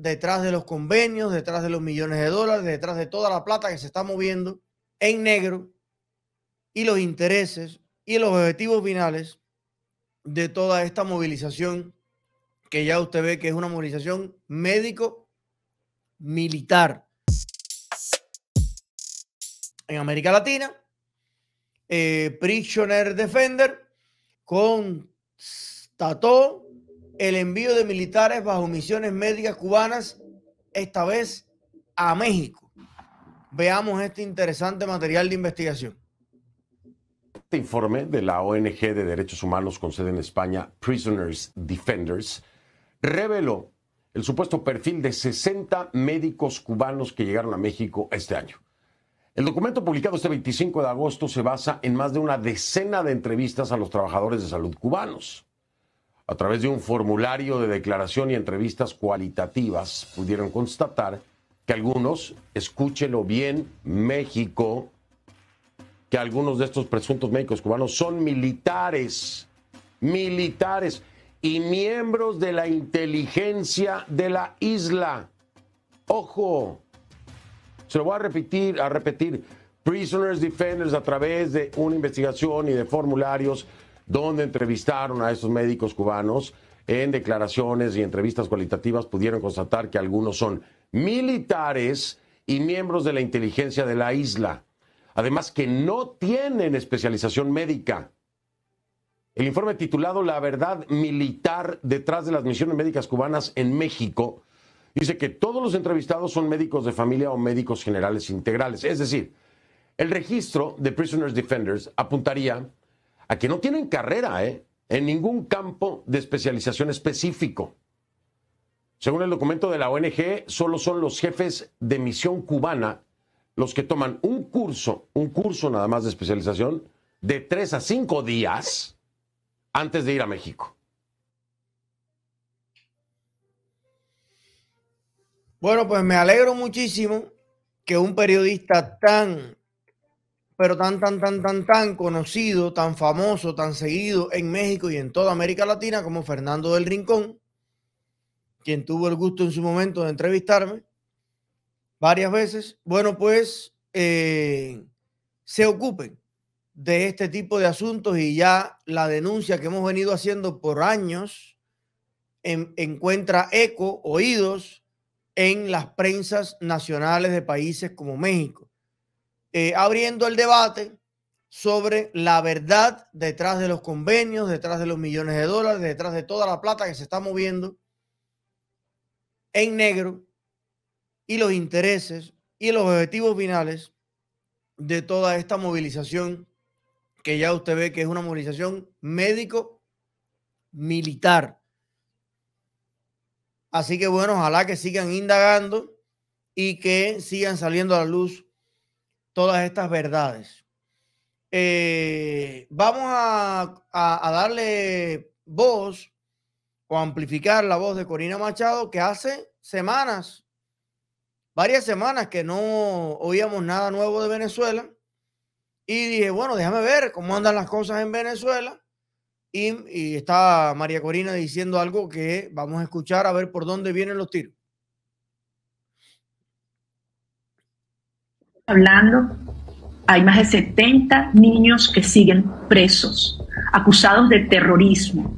detrás de los convenios, detrás de los millones de dólares, detrás de toda la plata que se está moviendo en negro y los intereses y los objetivos finales de toda esta movilización que ya usted ve que es una movilización médico-militar en América Latina. Eh, Prisoner Defender constató el envío de militares bajo misiones médicas cubanas, esta vez a México. Veamos este interesante material de investigación. Este informe de la ONG de Derechos Humanos con sede en España, Prisoners Defenders, reveló el supuesto perfil de 60 médicos cubanos que llegaron a México este año. El documento publicado este 25 de agosto se basa en más de una decena de entrevistas a los trabajadores de salud cubanos a través de un formulario de declaración y entrevistas cualitativas, pudieron constatar que algunos, escúchelo bien, México, que algunos de estos presuntos médicos cubanos son militares, militares y miembros de la inteligencia de la isla. Ojo, se lo voy a repetir, a repetir. Prisoners Defenders a través de una investigación y de formularios donde entrevistaron a esos médicos cubanos. En declaraciones y entrevistas cualitativas pudieron constatar que algunos son militares y miembros de la inteligencia de la isla. Además que no tienen especialización médica. El informe titulado La verdad militar detrás de las misiones médicas cubanas en México dice que todos los entrevistados son médicos de familia o médicos generales integrales. Es decir, el registro de Prisoners Defenders apuntaría Aquí no tienen carrera, ¿eh? En ningún campo de especialización específico. Según el documento de la ONG, solo son los jefes de misión cubana los que toman un curso, un curso nada más de especialización, de tres a cinco días antes de ir a México. Bueno, pues me alegro muchísimo que un periodista tan pero tan, tan, tan, tan, tan conocido, tan famoso, tan seguido en México y en toda América Latina como Fernando del Rincón, quien tuvo el gusto en su momento de entrevistarme varias veces. Bueno, pues eh, se ocupen de este tipo de asuntos y ya la denuncia que hemos venido haciendo por años encuentra eco, oídos en las prensas nacionales de países como México eh, abriendo el debate sobre la verdad detrás de los convenios, detrás de los millones de dólares, detrás de toda la plata que se está moviendo en negro y los intereses y los objetivos finales de toda esta movilización que ya usted ve que es una movilización médico-militar. Así que bueno, ojalá que sigan indagando y que sigan saliendo a la luz todas estas verdades. Eh, vamos a, darle voz o amplificar la voz de Corina Machado, que hace semanas, varias semanas que no oíamos nada nuevo de Venezuela. Y dije, bueno, déjame ver cómo andan las cosas en Venezuela. y está María Corina diciendo algo que vamos a escuchar a ver por dónde vienen los tiros. hablando, hay más de 70 niños que siguen presos, acusados de terrorismo,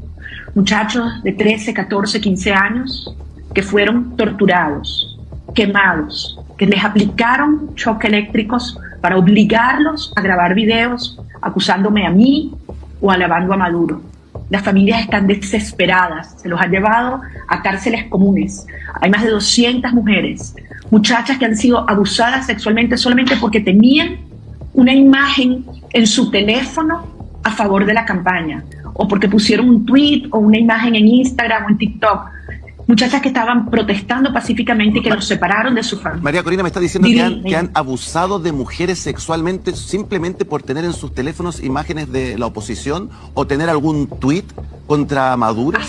muchachos de 13, 14, 15 años que fueron torturados, quemados, que les aplicaron choques eléctricos para obligarlos a grabar videos acusándome a mí o alabando a Maduro. Las familias están desesperadas, se los ha llevado a cárceles comunes. Hay más de 200 mujeres, muchachas que han sido abusadas sexualmente solamente porque tenían una imagen en su teléfono a favor de la campaña, o porque pusieron un tweet o una imagen en Instagram o en TikTok muchachas que estaban protestando pacíficamente y que los separaron de su familia. María Corina me está diciendo que, han, abusado de mujeres sexualmente simplemente por tener en sus teléfonos imágenes de la oposición o tener algún tuit contra Maduro. Ah,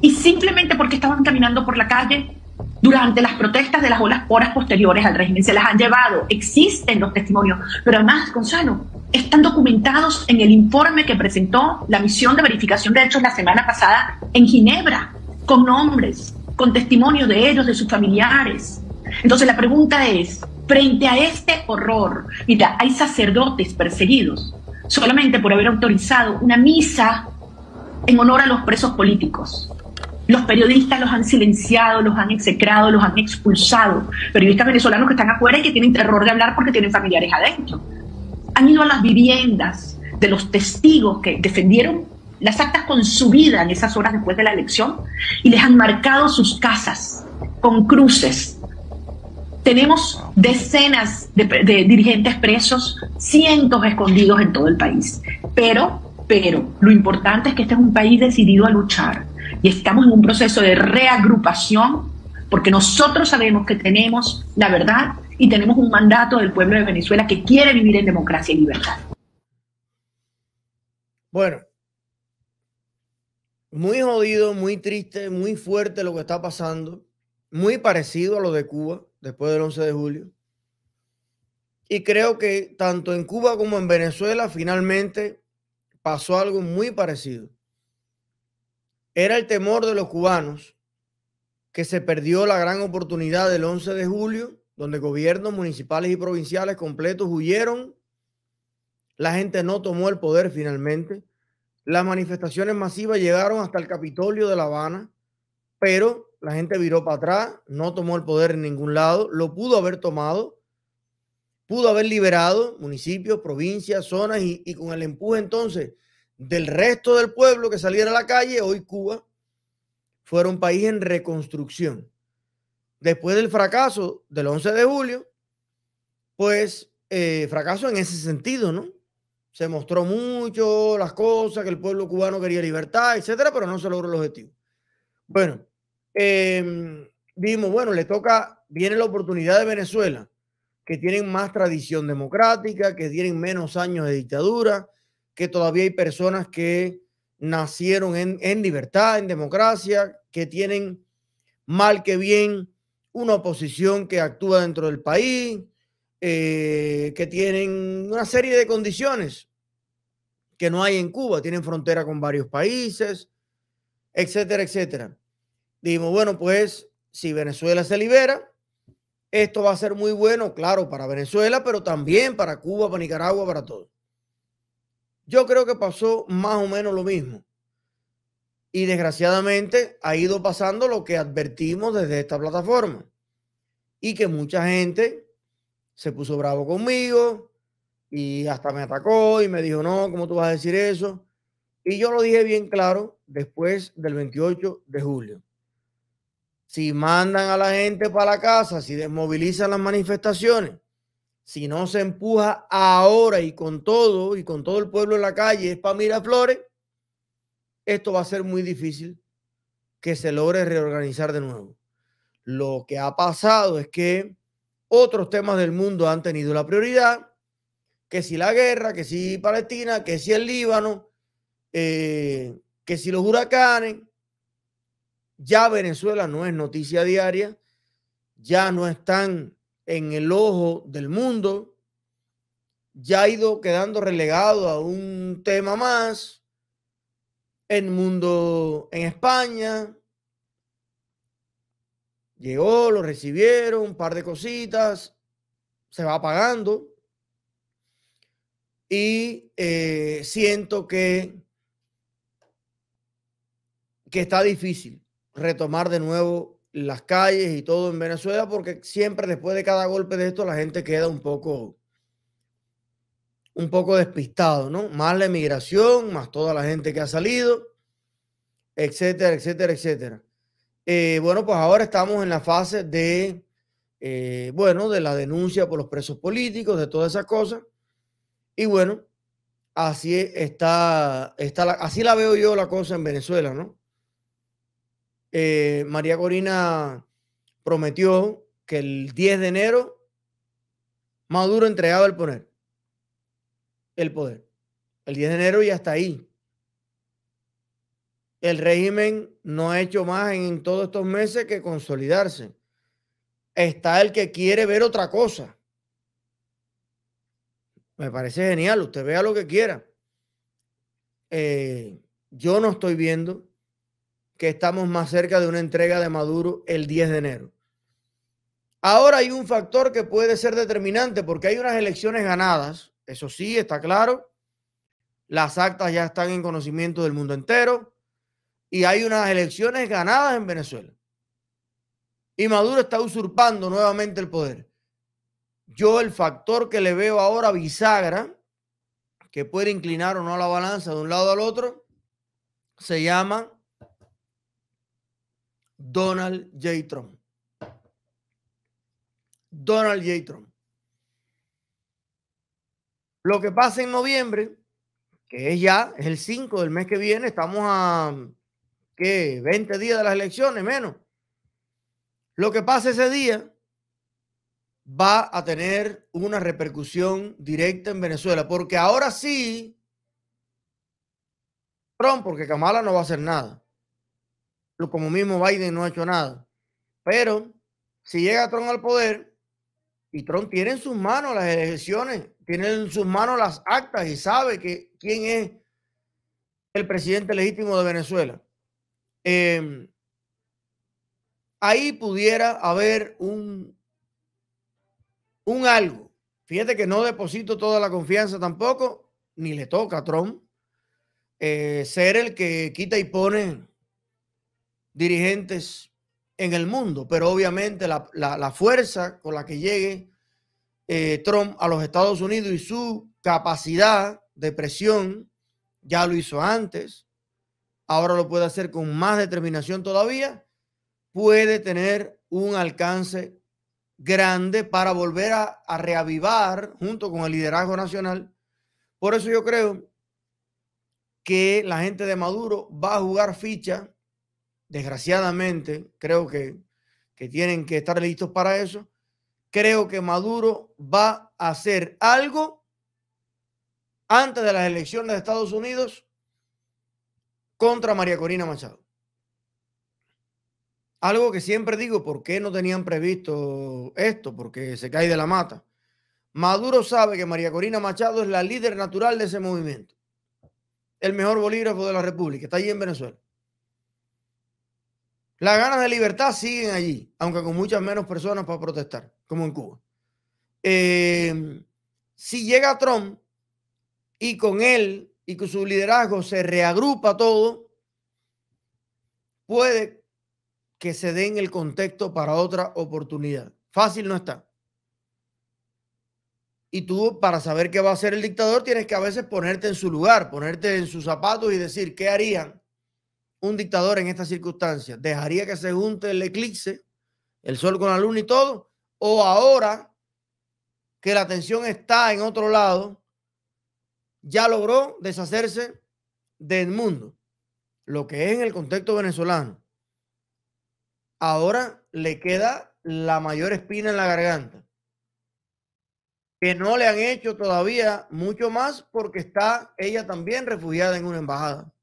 y simplemente porque estaban caminando por la calle durante las protestas de las horas posteriores al régimen. Se las han llevado, existen los testimonios, pero además, Gonzalo, están documentados en el informe que presentó la misión de verificación de hechos la semana pasada en Ginebra con nombres, con testimonios de ellos, de sus familiares. Entonces la pregunta es, frente a este horror, mira, hay sacerdotes perseguidos solamente por haber autorizado una misa en honor a los presos políticos. Los periodistas los han silenciado, los han execrado, los han expulsado. Periodistas venezolanos que están afuera y que tienen terror de hablar porque tienen familiares adentro. Han ido a las viviendas de los testigos que defendieron las actas con su vida en esas horas después de la elección y les han marcado sus casas con cruces. Tenemos decenas de, dirigentes presos, cientos escondidos en todo el país. Pero, pero, lo importante es que este es un país decidido a luchar y estamos en un proceso de reagrupación porque nosotros sabemos que tenemos la verdad y tenemos un mandato del pueblo de Venezuela que quiere vivir en democracia y libertad. Bueno, muy jodido, muy triste, muy fuerte lo que está pasando, muy parecido a lo de Cuba después del 11 de julio. Y creo que tanto en Cuba como en Venezuela finalmente pasó algo muy parecido. Era el temor de los cubanos que se perdió la gran oportunidad del 11 de julio, donde gobiernos municipales y provinciales completos huyeron. La gente no tomó el poder finalmente. Las manifestaciones masivas llegaron hasta el Capitolio de La Habana, pero la gente viró para atrás, no tomó el poder en ningún lado, lo pudo haber tomado, pudo haber liberado municipios, provincias, zonas y, con el empuje entonces del resto del pueblo que saliera a la calle, hoy Cuba fue un país en reconstrucción. Después del fracaso del 11 de julio, pues eh, fracaso en ese sentido, ¿no? se mostró mucho las cosas, que el pueblo cubano quería libertad, etcétera, pero no se logró el objetivo. Bueno, em, vimos, bueno, le toca, viene la oportunidad de Venezuela, que tienen más tradición democrática, que tienen menos años de dictadura, que todavía hay personas que nacieron en, en libertad, en democracia, que tienen mal que bien una oposición que actúa dentro del país, eh, que tienen una serie de condiciones que no hay en Cuba, tienen frontera con varios países, etcétera, etcétera. Dijimos, bueno, pues si Venezuela se libera, esto va a ser muy bueno, claro, para Venezuela, pero también para Cuba, para Nicaragua, para todo. Yo creo que pasó más o menos lo mismo. Y desgraciadamente ha ido pasando lo que advertimos desde esta plataforma. Y que mucha gente se puso bravo conmigo y hasta me atacó y me dijo, no, ¿cómo tú vas a decir eso? Y yo lo dije bien claro después del 28 de julio. Si mandan a la gente para la casa, si desmovilizan las manifestaciones, si no se empuja ahora y con todo y con todo el pueblo en la calle es para Miraflores, esto va a ser muy difícil que se logre reorganizar de nuevo. Lo que ha pasado es que otros temas del mundo han tenido la prioridad, que si la guerra, que si Palestina, que si el Líbano, eh, que si los huracanes. Ya Venezuela no es noticia diaria, ya no están en el ojo del mundo, ya ha ido quedando relegado a un tema más. El mundo en España, Llegó, lo recibieron, un par de cositas, se va pagando. Y eh, siento que, que está difícil retomar de nuevo las calles y todo en Venezuela, porque siempre después de cada golpe de esto la gente queda un poco, un poco despistado, ¿no? Más la emigración, más toda la gente que ha salido, etcétera, etcétera, etcétera. Eh, bueno, pues ahora estamos en la fase de, eh, bueno, de la denuncia por los presos políticos, de todas esas cosas. Y bueno, así está, está la, así la veo yo la cosa en Venezuela, ¿no? Eh, María Corina prometió que el 10 de enero Maduro entregaba el poder. El poder. El 10 de enero y hasta ahí el régimen no ha hecho más en, todos estos meses que consolidarse. Está el que quiere ver otra cosa. Me parece genial, usted vea lo que quiera. Eh, yo no estoy viendo que estamos más cerca de una entrega de Maduro el 10 de enero. Ahora hay un factor que puede ser determinante porque hay unas elecciones ganadas, eso sí, está claro. Las actas ya están en conocimiento del mundo entero y hay unas elecciones ganadas en Venezuela. Y Maduro está usurpando nuevamente el poder. Yo el factor que le veo ahora bisagra, que puede inclinar o no la balanza de un lado al otro, se llama Donald J. Trump. Donald J. Trump. Lo que pasa en noviembre, que es ya, es el 5 del mes que viene, estamos a que 20 días de las elecciones, menos. Lo que pasa ese día va a tener una repercusión directa en Venezuela, porque ahora sí, Trump, porque Kamala no va a hacer nada, como mismo Biden no ha hecho nada, pero si llega Trump al poder, y Trump tiene en sus manos las elecciones, tiene en sus manos las actas y sabe que quién es el presidente legítimo de Venezuela. Em, ahí pudiera haber un, un algo. Fíjate que no deposito toda la confianza tampoco, ni le toca a Trump eh, ser el que quita y pone dirigentes en el mundo, pero obviamente la, fuerza con la que llegue eh, Trump a los Estados Unidos y su capacidad de presión, ya lo hizo antes, ahora lo puede hacer con más determinación todavía, puede tener un alcance grande para volver a, reavivar junto con el liderazgo nacional. Por eso yo creo que la gente de Maduro va a jugar ficha, desgraciadamente, creo que, que tienen que estar listos para eso. Creo que Maduro va a hacer algo antes de las elecciones de Estados Unidos contra María Corina Machado. Algo que siempre digo, ¿por qué no tenían previsto esto? Porque se cae de la mata. Maduro sabe que María Corina Machado es la líder natural de ese movimiento. El mejor bolígrafo de la República. Está allí en Venezuela. Las ganas de libertad siguen allí, aunque con muchas menos personas para protestar, como en Cuba. Eh, si llega Trump y con él y que su liderazgo se reagrupa todo, puede que se den el contexto para otra oportunidad. Fácil no está. Y tú, para saber qué va a hacer el dictador, tienes que a veces ponerte en su lugar, ponerte en sus zapatos y decir, ¿qué harían un dictador en estas circunstancias? ¿Dejaría que se junte el eclipse, el sol con la luna y todo? ¿O ahora que la atención está en otro lado, ya logró deshacerse del mundo, lo que es en el contexto venezolano. Ahora le queda la mayor espina en la garganta, que no le han hecho todavía mucho más porque está ella también refugiada en una embajada.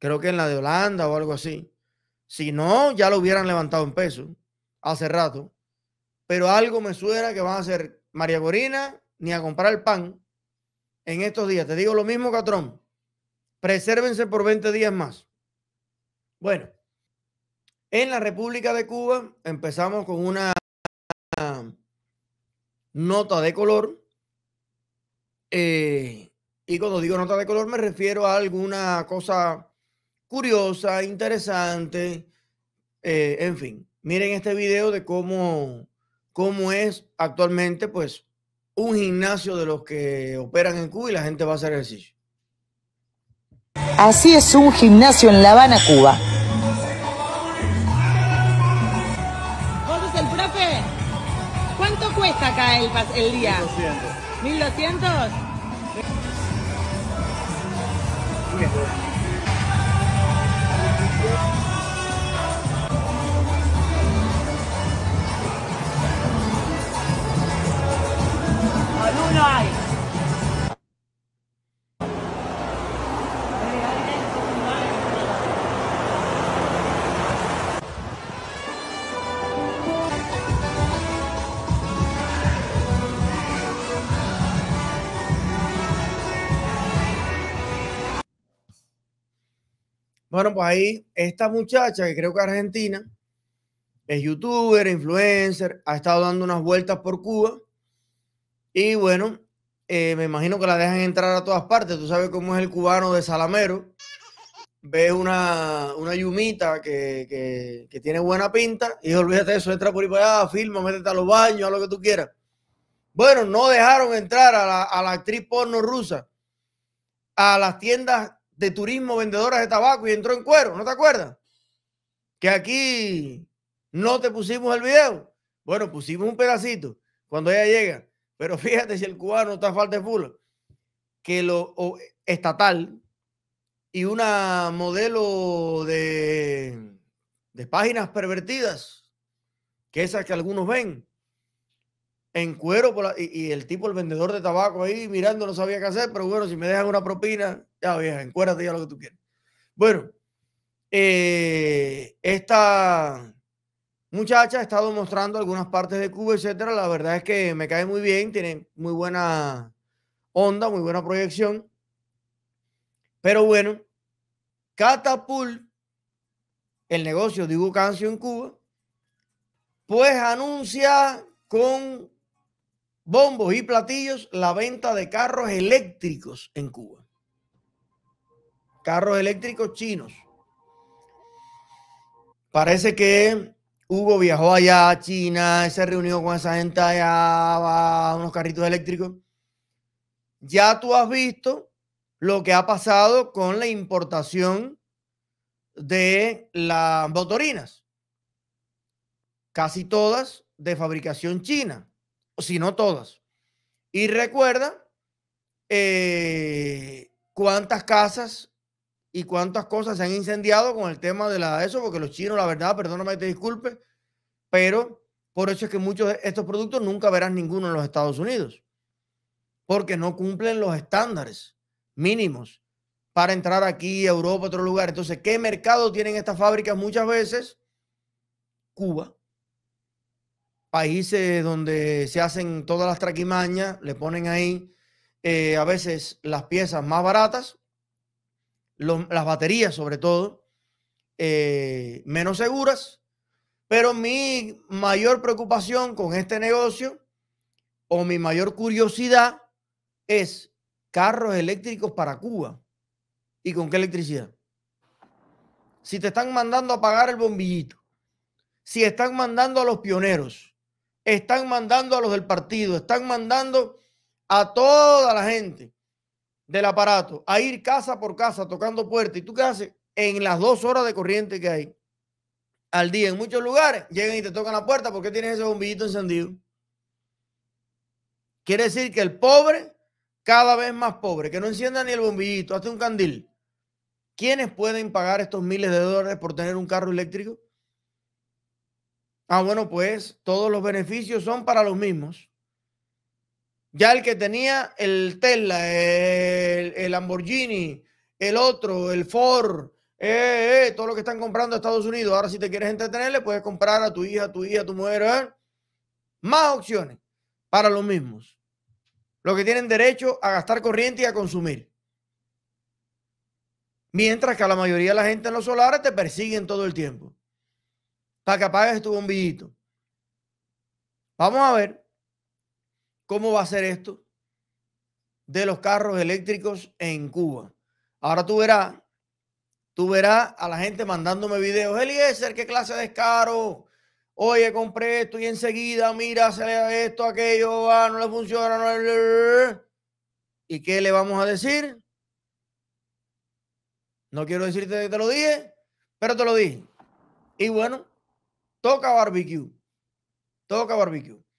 Creo que en la de Holanda o algo así. Si no, ya lo hubieran levantado en peso hace rato. Pero algo me suena que van a hacer María Corina ni a comprar el pan en estos días. Te digo lo mismo, Catrón. Presérvense por 20 días más. Bueno, en la República de Cuba empezamos con una nota de color. Eh, y cuando digo nota de color me refiero a alguna cosa curiosa, interesante, eh, en fin. Miren este video de cómo, cómo es actualmente, pues, un gimnasio de los que operan en Cuba y la gente va a hacer ejercicio. Así es un gimnasio en La Habana, Cuba. ¿Cuánto el profe? ¿Cuánto cuesta acá el, el día? 1200. ¿1200? Bueno, pues ahí esta muchacha que creo que es argentina, es youtuber, influencer, ha estado dando unas vueltas por Cuba y bueno, eh, me imagino que la dejan entrar a todas partes. Tú sabes cómo es el cubano de Salamero. Ve una, una yumita que, tiene buena pinta y olvídate de eso, entra por ahí para allá, firma, métete a los baños, a lo que tú quieras. Bueno, no dejaron entrar a la, a la actriz porno rusa a las tiendas de turismo vendedoras de tabaco y entró en cuero, ¿no te acuerdas? Que aquí no te pusimos el video. Bueno, pusimos un pedacito. Cuando ella llega, pero fíjate si el cubano está falta de que lo estatal y una modelo de, páginas pervertidas, que esas que algunos ven, en cuero y, el tipo, el vendedor de tabaco ahí mirando, no sabía qué hacer, pero bueno, si me dejan una propina, ya vieja, encuérdate ya lo que tú quieras. Bueno, eh, esta, muchacha, ha estado mostrando algunas partes de Cuba, etcétera. La verdad es que me cae muy bien, tiene muy buena onda, muy buena proyección. Pero bueno, Catapult, el negocio de Hugo Cancio en Cuba, pues anuncia con bombos y platillos la venta de carros eléctricos en Cuba. Carros eléctricos chinos. Parece que Hugo viajó allá a China, se reunió con esa gente allá, a unos carritos eléctricos. Ya tú has visto lo que ha pasado con la importación de las motorinas. Casi todas de fabricación china, si no todas. Y recuerda eh, cuántas casas y cuántas cosas se han incendiado con el tema de la eso, porque los chinos, la verdad, perdóname, te disculpe, pero por eso es que muchos de estos productos nunca verás ninguno en los Estados Unidos, porque no cumplen los estándares mínimos para entrar aquí, a Europa, a otro lugar. Entonces, ¿qué mercado tienen estas fábricas muchas veces? Cuba. Países donde se hacen todas las traquimañas, le ponen ahí eh, a veces las piezas más baratas las baterías sobre todo, eh, menos seguras. Pero mi mayor preocupación con este negocio o mi mayor curiosidad es carros eléctricos para Cuba. ¿Y con qué electricidad? Si te están mandando a pagar el bombillito, si están mandando a los pioneros, están mandando a los del partido, están mandando a toda la gente del aparato a ir casa por casa tocando puertas. ¿Y tú qué haces? En las dos horas de corriente que hay al día en muchos lugares, llegan y te tocan la puerta porque tienes ese bombillito encendido. Quiere decir que el pobre, cada vez más pobre, que no encienda ni el bombillito, hace un candil. ¿Quiénes pueden pagar estos miles de dólares por tener un carro eléctrico? Ah, bueno, pues todos los beneficios son para los mismos. Ya el que tenía el Tesla, el, Lamborghini, el otro, el Ford, eh, eh, todo lo que están comprando en Estados Unidos. Ahora, si te quieres entretener, le puedes comprar a tu hija, a tu hija, a tu mujer, ¿eh? más opciones para los mismos. Los que tienen derecho a gastar corriente y a consumir. Mientras que a la mayoría de la gente en los solares te persiguen todo el tiempo. Para que apagues tu bombillito. Vamos a ver cómo va a ser esto de los carros eléctricos en Cuba. Ahora tú verás, tú verás a la gente mandándome videos. Eliezer, qué clase de caro. Oye, compré esto y enseguida, mira, se le da esto, aquello, ah, no le funciona. ¿Y qué le vamos a decir? No quiero decirte que te lo dije, pero te lo dije. Y bueno, toca barbecue. Toca barbecue.